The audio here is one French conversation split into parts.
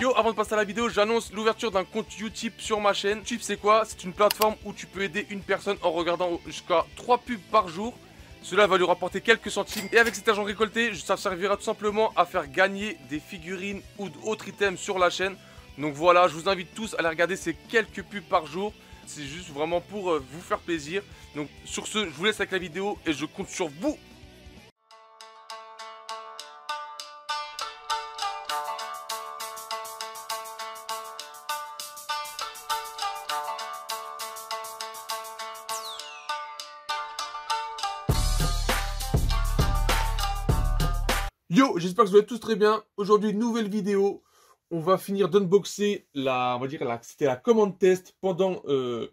Yo, avant de passer à la vidéo, j'annonce l'ouverture d'un compte YouTube sur ma chaîne. UTip c'est quoi C'est une plateforme où tu peux aider une personne en regardant jusqu'à 3 pubs par jour. Cela va lui rapporter quelques centimes et avec cet argent récolté, ça servira tout simplement à faire gagner des figurines ou d'autres items sur la chaîne. Donc voilà, je vous invite tous à aller regarder ces quelques pubs par jour. C'est juste vraiment pour euh, vous faire plaisir. Donc sur ce, je vous laisse avec la vidéo et je compte sur vous vous allez tous très bien. Aujourd'hui, nouvelle vidéo. On va finir d'unboxer la, on va dire c'était la commande test pendant euh,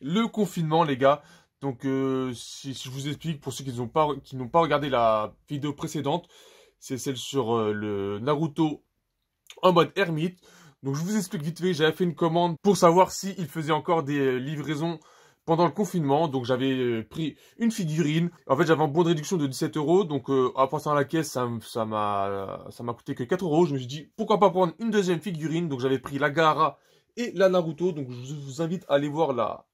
le confinement, les gars. Donc, euh, si, je vous explique pour ceux qui n'ont pas, qui n'ont pas regardé la vidéo précédente, c'est celle sur euh, le Naruto en mode ermite. Donc, je vous explique vite fait. J'avais fait une commande pour savoir s'il faisait encore des livraisons pendant le confinement. Donc j'avais euh, pris une figurine. En fait, j'avais un bon de réduction de 17 euros. Donc euh, à en passant à la caisse, ça m'a euh, ça m'a coûté que 4 euros. Je me suis dit pourquoi pas prendre une deuxième figurine. Donc j'avais pris la Gara et la Naruto. Donc je vous invite à aller voir la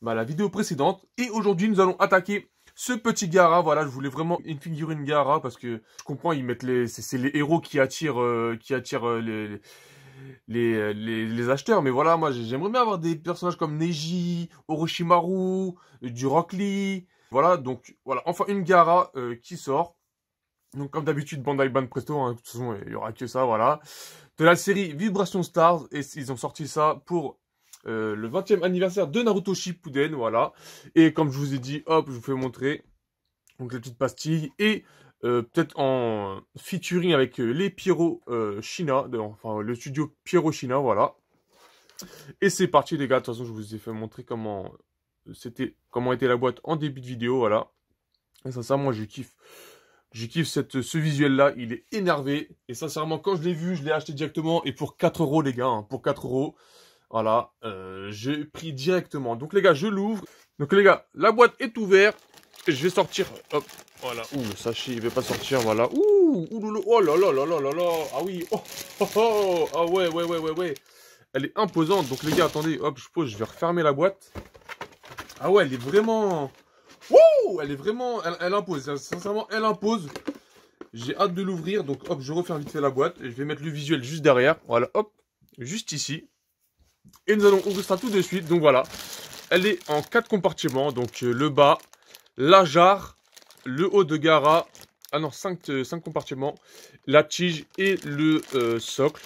bah, la vidéo précédente. Et aujourd'hui, nous allons attaquer ce petit Gara, voilà, je voulais vraiment une figurine Gara parce que je comprends, ils mettent les, c'est les héros qui attirent, qui attirent les, euh, les, les, acheteurs. Mais voilà, moi j'aimerais bien avoir des personnages comme Neji, Orochimaru, euh, du Rock Lee. Voilà, donc voilà, enfin une Gara euh, qui sort. Donc comme d'habitude, Bandai Band Presto, hein. de toute façon il y aura que ça, voilà. De la série Vibration Stars, et ils ont sorti ça pour le 20e anniversaire de Naruto Shippuden, voilà. Et comme je vous ai dit, hop, je vous fais montrer. Donc la petite pastille et euh, peut-être en featuring avec euh, les Pierrot euh, China, enfin le studio Pierrot China, voilà. Et c'est parti les gars, de toute façon je vous ai fait montrer comment c'était comment était la boîte en début de vidéo, voilà. Et sincèrement, moi je kiffe. Je kiffe cette, ce visuel-là, il est énervé. Et sincèrement, quand je l'ai vu, je l'ai acheté directement. Et pour 4 euros, les gars, hein, pour 4 euros, voilà, j'ai pris directement. Donc les gars, je l'ouvre. Donc les gars, la boîte est ouverte. Je vais sortir. Hop. Voilà. Ouh, le il il va pas sortir. Voilà. Ouh, ouh, oh là là là là là là. Ah oui. Oh, oh, oh, oh. Ah ouais, ouais, ouais, ouais, ouais. Elle est imposante. Donc, les gars, attendez. Hop, je pose. Je vais refermer la boîte. Ah ouais, elle est vraiment. ouh, Elle est vraiment. Elle, impose. Sincèrement, elle impose. J'ai hâte de l'ouvrir. Donc, hop, je referme vite fait la boîte. Et je vais mettre le visuel juste derrière. Voilà, hop. Juste ici. Et nous allons ouvrir ça tout de suite. Donc, voilà. Elle est en quatre compartiments. Donc, euh, le bas, la jarre, le haut de gara, ah non, 5, euh, compartiments, la tige et le euh, socle.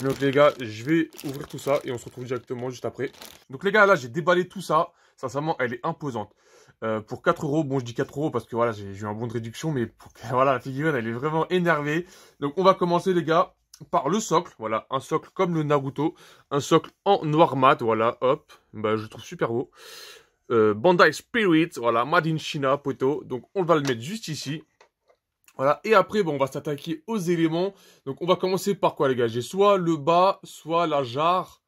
Donc les gars, je vais ouvrir tout ça et on se retrouve directement juste après. Donc les gars, là j'ai déballé tout ça. Sincèrement, elle est imposante. Euh, pour 4 euros, bon je dis 4 euros parce que voilà, j'ai eu un bon de réduction, mais voilà, la figurine elle est vraiment énervée. Donc on va commencer les gars par le socle, voilà, un socle comme le Naruto, un socle en noir mat, voilà, hop, bah, je le trouve super beau. Euh, Bandai Spirit, voilà, Made in China, poteau. Donc on va le mettre juste ici. Voilà, et après, bon, on va s'attaquer aux éléments. Donc on va commencer par quoi, les gars J'ai soit le bas, soit la jarre,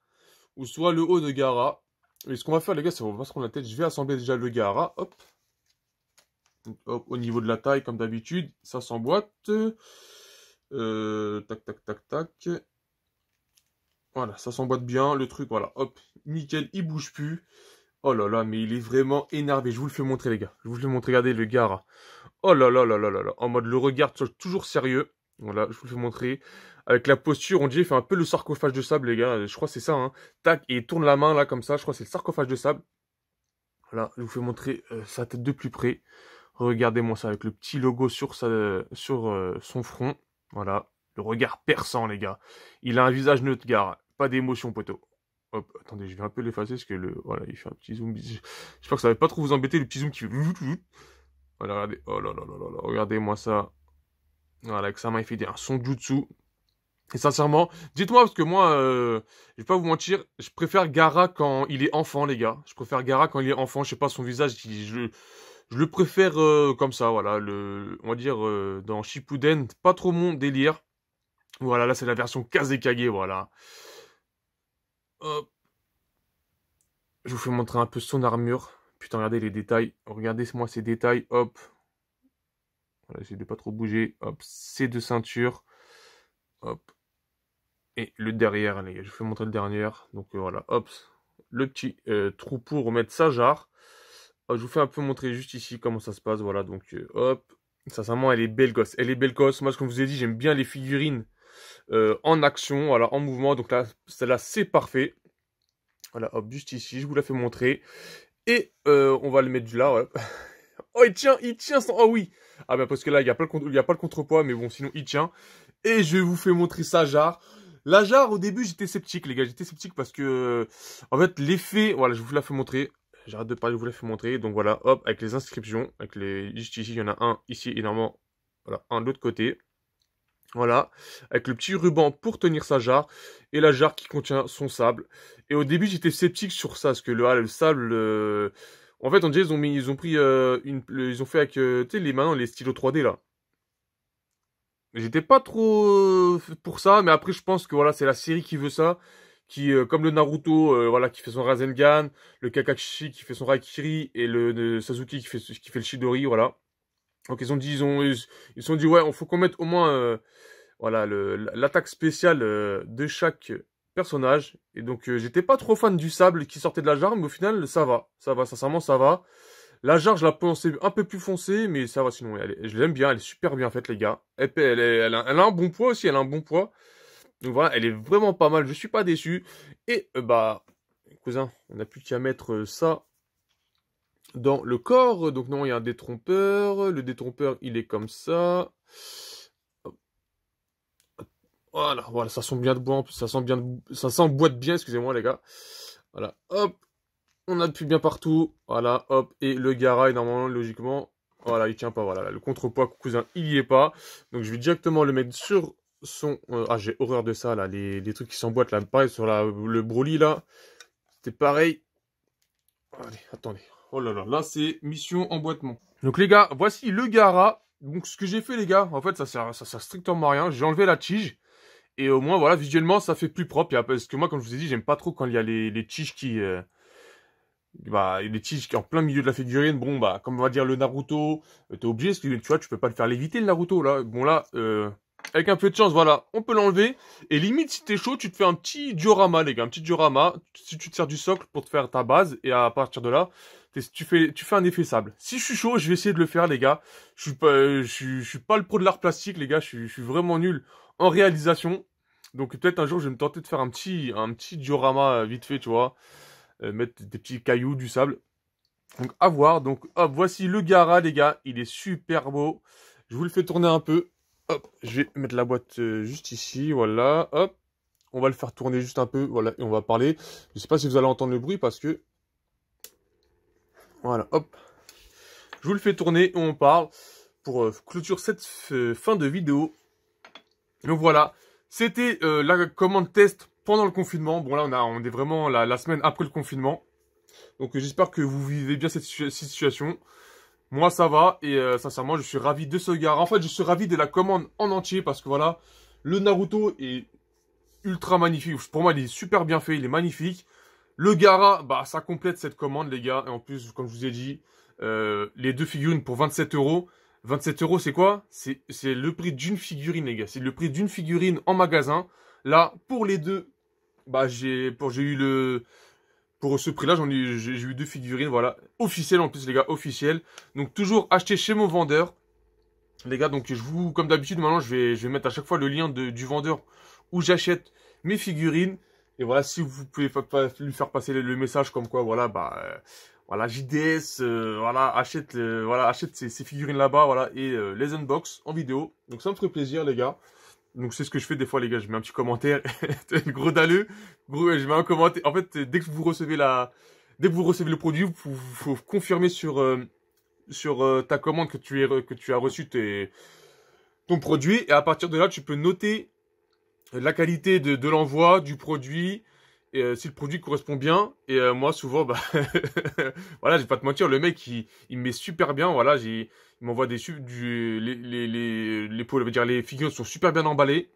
ou soit le haut de Gara. Et ce qu'on va faire, les gars, c'est va se prendre la tête. Je vais assembler déjà le Gara, hop. hop au niveau de la taille, comme d'habitude, ça s'emboîte. Euh, tac, tac, tac, tac. Voilà, ça s'emboîte bien, le truc, voilà, hop, nickel, il bouge plus. Oh là là, mais il est vraiment énervé. Je vous le fais montrer, les gars. Je vous le fais montrer. Regardez le gars. Oh là là là là là là. En mode, le regard toujours sérieux. Voilà, je vous le fais montrer. Avec la posture, on dirait, il fait un peu le sarcophage de sable, les gars. Je crois que c'est ça, hein. Tac, et il tourne la main, là, comme ça. Je crois que c'est le sarcophage de sable. Voilà, je vous fais montrer euh, sa tête de plus près. Regardez-moi ça, avec le petit logo sur, sa, sur euh, son front. Voilà, le regard perçant, les gars. Il a un visage neutre, gars. Pas d'émotion, poteau. Hop, attendez, je vais un peu l'effacer parce que le. Voilà, il fait un petit zoom. J'espère que ça va pas trop vous embêter, le petit zoom qui fait. Voilà, regardez. Oh là là là là Regardez-moi ça. Voilà, avec sa main, il fait un son jutsu. Et sincèrement, dites-moi, parce que moi, euh, je vais pas vous mentir, je préfère Gara quand il est enfant, les gars. Je préfère Gara quand il est enfant. Je sais pas, son visage, je, le préfère euh, comme ça, voilà. Le, on va dire, euh, dans Shippuden, pas trop mon délire. Voilà, là, c'est la version Kazekage, voilà. Hop. Je vous fais montrer un peu son armure. Putain, regardez les détails. Regardez-moi ces détails. Hop. Voilà, j'essaie de pas trop bouger. Hop, ces deux ceintures. Hop. Et le derrière, les gars, je vous fais montrer le derrière. Donc euh, voilà, hop. Le petit euh, trou pour remettre sa jarre. Euh, je vous fais un peu montrer juste ici comment ça se passe. Voilà, donc hop. Sincèrement, elle est belle gosse. Elle est belle gosse. Moi, ce je vous ai dit, j'aime bien les figurines euh, en action, voilà, en mouvement. Donc là, celle-là, c'est parfait. Voilà, hop, juste ici, je vous la fais montrer. Et euh, on va le mettre du là, ouais. Oh, il tient, il tient Oh oui Ah ben parce que là, il n'y a, pas le, a pas le contrepoids, mais bon, sinon, il tient. Et je vous fais montrer ça, jarre. La jarre, au début, j'étais sceptique, les gars. J'étais sceptique parce que, en fait, l'effet... Voilà, je vous la fais montrer. J'arrête de parler, je vous la fais montrer. Donc voilà, hop, avec les inscriptions. Avec les... Juste ici, il y en a un ici, énormément. Voilà, un de l'autre côté. Voilà, avec le petit ruban pour tenir sa jarre et la jarre qui contient son sable. Et au début, j'étais sceptique sur ça, parce que le, ah, le sable, euh, en fait, on dirait ils ont mis, ils ont pris, euh, une, ils ont fait avec, euh, tu les maintenant les stylos 3D là. J'étais pas trop pour ça, mais après, je pense que voilà, c'est la série qui veut ça, qui comme le Naruto, voilà, qui fait son Rasengan, le Kakashi qui fait son Raikiri et le, le qui fait qui fait le Shidori, voilà. Donc ils ont dit, ils sont dit ouais, il faut qu'on mette au moins euh, voilà l'attaque spéciale euh, de chaque personnage. Et donc euh, j'étais pas trop fan du sable qui sortait de la jarre, mais au final ça va, ça va, sincèrement ça va. La jarre je la pensais un peu plus foncée, mais ça va sinon. je l'aime bien, elle est super bien faite les gars. Elle, elle, a, un bon poids aussi, elle a un bon poids. Donc voilà, elle est vraiment pas mal, je suis pas déçu. Et bah cousin, on n'a plus qu'à mettre ça dans le corps. Donc non, il y a un détrompeur. Le détrompeur, il est comme ça. Voilà, voilà, ça sent bien de bois en ça sent bien ça sent bien, excusez-moi les gars. Voilà, hop, on a depuis bien partout, voilà, hop, et le garage, normalement, logiquement, voilà, il tient pas, voilà, le contrepoids cousin, il y est pas. Donc je vais directement le mettre sur son... Euh, ah, j'ai horreur de ça, là, les, trucs qui s'emboîtent, là, pareil, sur le broli, là, c'était pareil. Allez, attendez, Oh là là, là c'est mission emboîtement. Donc les gars, voici le Gara. Donc ce que j'ai fait les gars, en fait ça sert, strictement à rien. J'ai enlevé la tige. Et au moins voilà, visuellement ça fait plus propre. Parce que moi comme je vous ai dit, j'aime pas trop quand il y a les, tiges qui... Euh, bah, les tiges qui en plein milieu de la figurine. Bon bah, comme on va dire le Naruto, euh, t'es obligé, parce que, tu vois, tu peux pas le faire léviter le Naruto là. Bon là, euh, avec un peu de chance, voilà, on peut l'enlever. Et limite, si t'es chaud, tu te fais un petit diorama, les gars, un petit diorama, si tu te sers du socle pour te faire ta base, et à partir de là, tu fais, un effet sable. Si je suis chaud, je vais essayer de le faire, les gars. Je suis pas, euh, je, suis, pas le pro de l'art plastique, les gars. Je suis, vraiment nul en réalisation. Donc peut-être un jour, je vais me tenter de faire un petit, un petit diorama euh, vite fait, tu vois. Euh, mettre des petits cailloux, du sable. Donc à voir. Donc hop, voici le Gara, les gars. Il est super beau. Je vous le fais tourner un peu. Hop, je vais mettre la boîte juste ici. Voilà, hop. On va le faire tourner juste un peu. Voilà, et on va parler. Je ne sais pas si vous allez entendre le bruit parce que voilà, hop. Je vous le fais tourner et on parle pour euh, clôture cette euh, fin de vidéo. Donc voilà, c'était euh, la commande test pendant le confinement. Bon là, on, a, on est vraiment la, semaine après le confinement. Donc j'espère que vous vivez bien cette situation. Moi, ça va et sincèrement, je suis ravi de ce gars. En fait, je suis ravi de la commande en entier parce que voilà, le Naruto est ultra magnifique. Pour moi, il est super bien fait, il est magnifique. Le Gara, bah, ça complète cette commande, les gars. Et en plus, comme je vous ai dit, euh, les deux figurines pour 27 euros. 27 euros, c'est quoi C'est le prix d'une figurine, les gars. C'est le prix d'une figurine en magasin. Là, pour les deux, bah, j'ai eu le... Pour ce prix-là, j'en ai eu deux figurines, voilà. officiel en plus, les gars, officiel. Donc, toujours acheter chez mon vendeur. Les gars, donc, je vous... Comme d'habitude, maintenant, je vais, je vais mettre à chaque fois le lien du vendeur où j'achète mes figurines. Et voilà, si vous pouvez lui faire passer le, message comme quoi, voilà, bah, euh, voilà, JDS, euh, voilà, achète, voilà, achète ces, figurines là-bas, voilà, et euh, les unbox en vidéo. Donc ça me ferait plaisir, les gars. Donc c'est ce que je fais des fois, les gars. Je mets un petit commentaire, gros dalleux, gros, je mets un commentaire. En fait, dès que vous recevez la, dès que vous recevez le produit, vous, faut confirmer sur sur ta commande que tu es, que tu as reçu ton produit et à partir de là tu peux noter la qualité de, l'envoi, du produit, euh, si le produit correspond bien. Et euh, moi, souvent, bah, voilà, je vais pas te mentir, le mec, il, me met super bien. Voilà, il m'envoie des du, les, les, dire, les figures sont super bien emballées.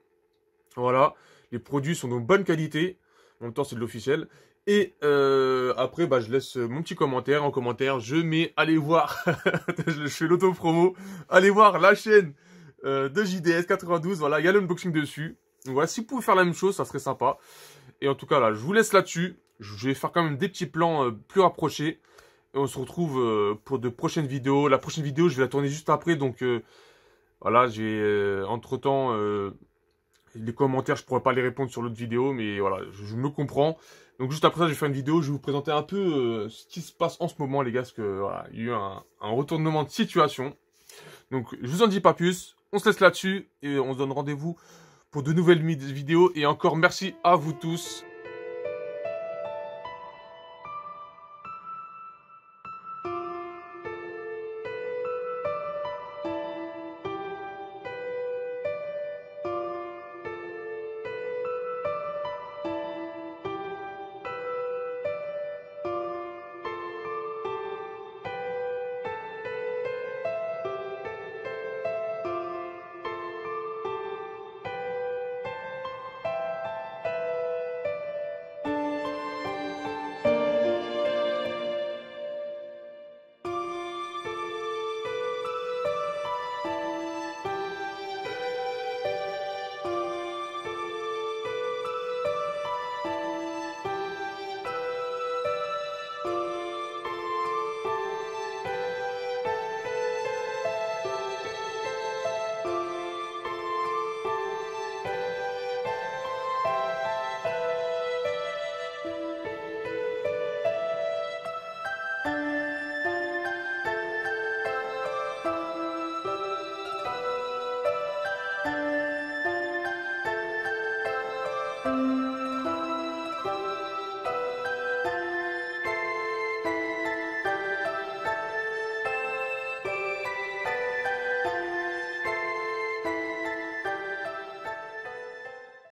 Voilà, les produits sont de bonne qualité. En même temps, c'est de l'officiel. Et euh, après, bah, je laisse mon petit commentaire. En commentaire, je mets allez voir. je fais l'auto-promo. Allez voir la chaîne de JDS92. Voilà, il y a l'unboxing dessus voilà, si vous pouvez faire la même chose, ça serait sympa. Et en tout cas, là, je vous laisse là-dessus. Je vais faire quand même des petits plans euh, plus rapprochés. Et on se retrouve euh, pour de prochaines vidéos. La prochaine vidéo, je vais la tourner juste après. Donc euh, voilà, j'ai entre-temps... les commentaires, je pourrais pas les répondre sur l'autre vidéo, mais voilà, je, me comprends. Donc juste après ça, je vais faire une vidéo, je vais vous présenter un peu ce qui se passe en ce moment, les gars, parce que il y a eu un, retournement de situation. Donc je vous en dis pas plus, on se laisse là-dessus et on se donne rendez-vous pour de nouvelles vidéos. Et encore merci à vous tous.